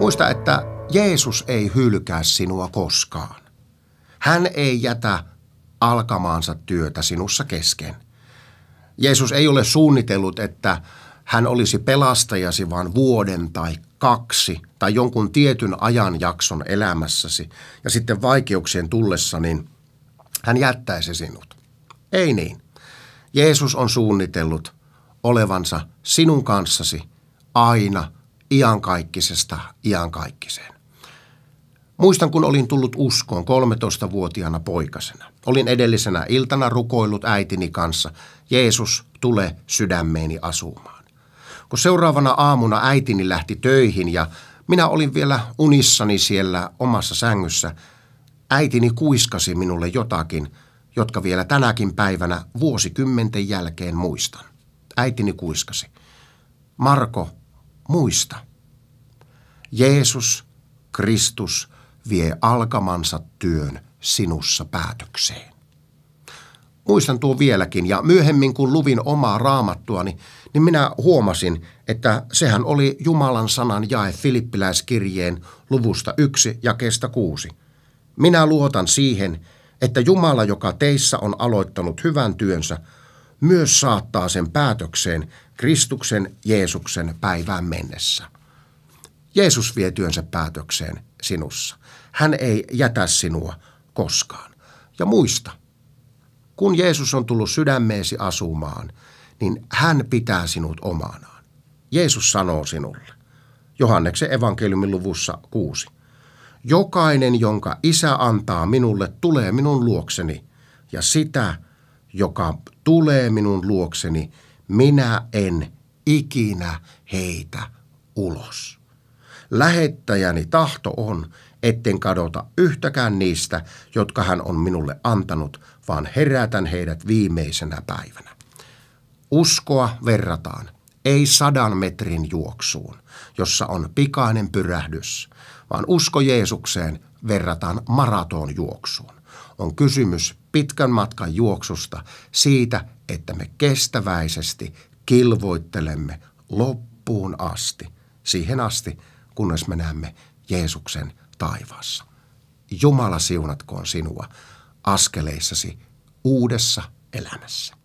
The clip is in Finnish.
Muista, että Jeesus ei hylkää sinua koskaan. Hän ei jätä alkamaansa työtä sinussa kesken. Jeesus ei ole suunnitellut, että hän olisi pelastajasi vain vuoden tai kaksi tai jonkun tietyn ajanjakson elämässäsi ja sitten vaikeuksien tullessa, niin hän jättäisi sinut. Ei niin. Jeesus on suunnitellut olevansa sinun kanssasi aina – iankaikkisesta iankaikkiseen. Muistan, kun olin tullut uskoon 13-vuotiaana poikasena. Olin edellisenä iltana rukoillut äitini kanssa, Jeesus, tule sydämeeni asumaan. Kun seuraavana aamuna äitini lähti töihin ja minä olin vielä unissani siellä omassa sängyssä, äitini kuiskasi minulle jotakin, jotka vielä tänäkin päivänä vuosikymmenten jälkeen muistan. Äitini kuiskasi. Marko, muista. Jeesus, Kristus, vie alkamansa työn sinussa päätökseen. Muistan tuo vieläkin ja myöhemmin kun luvin omaa raamattuani, niin minä huomasin, että sehän oli Jumalan sanan jae Filippiläiskirjeen luvusta 1 ja kestä 6. Minä luotan siihen, että Jumala, joka teissä on aloittanut hyvän työnsä, myös saattaa sen päätökseen Kristuksen Jeesuksen päivään mennessä. Jeesus vie työnsä päätökseen sinussa. Hän ei jätä sinua koskaan. Ja muista, kun Jeesus on tullut sydämeesi asumaan, niin hän pitää sinut omanaan. Jeesus sanoo sinulle, Johanneksen evankeliumin luvussa 6. Jokainen, jonka isä antaa minulle, tulee minun luokseni, ja sitä, joka tulee minun luokseni, minä en ikinä heitä ulos. Lähettäjäni tahto on, etten kadota yhtäkään niistä, jotka hän on minulle antanut, vaan herätän heidät viimeisenä päivänä. Uskoa verrataan, ei sadan metrin juoksuun, jossa on pikainen pyrähdys, vaan usko Jeesukseen verrataan maratonjuoksuun. On kysymys pitkän matkan juoksusta siitä, että me kestäväisesti kilvoittelemme loppuun asti, siihen asti kunnes me näemme Jeesuksen taivaassa. Jumala siunatkoon sinua askeleissasi uudessa elämässä.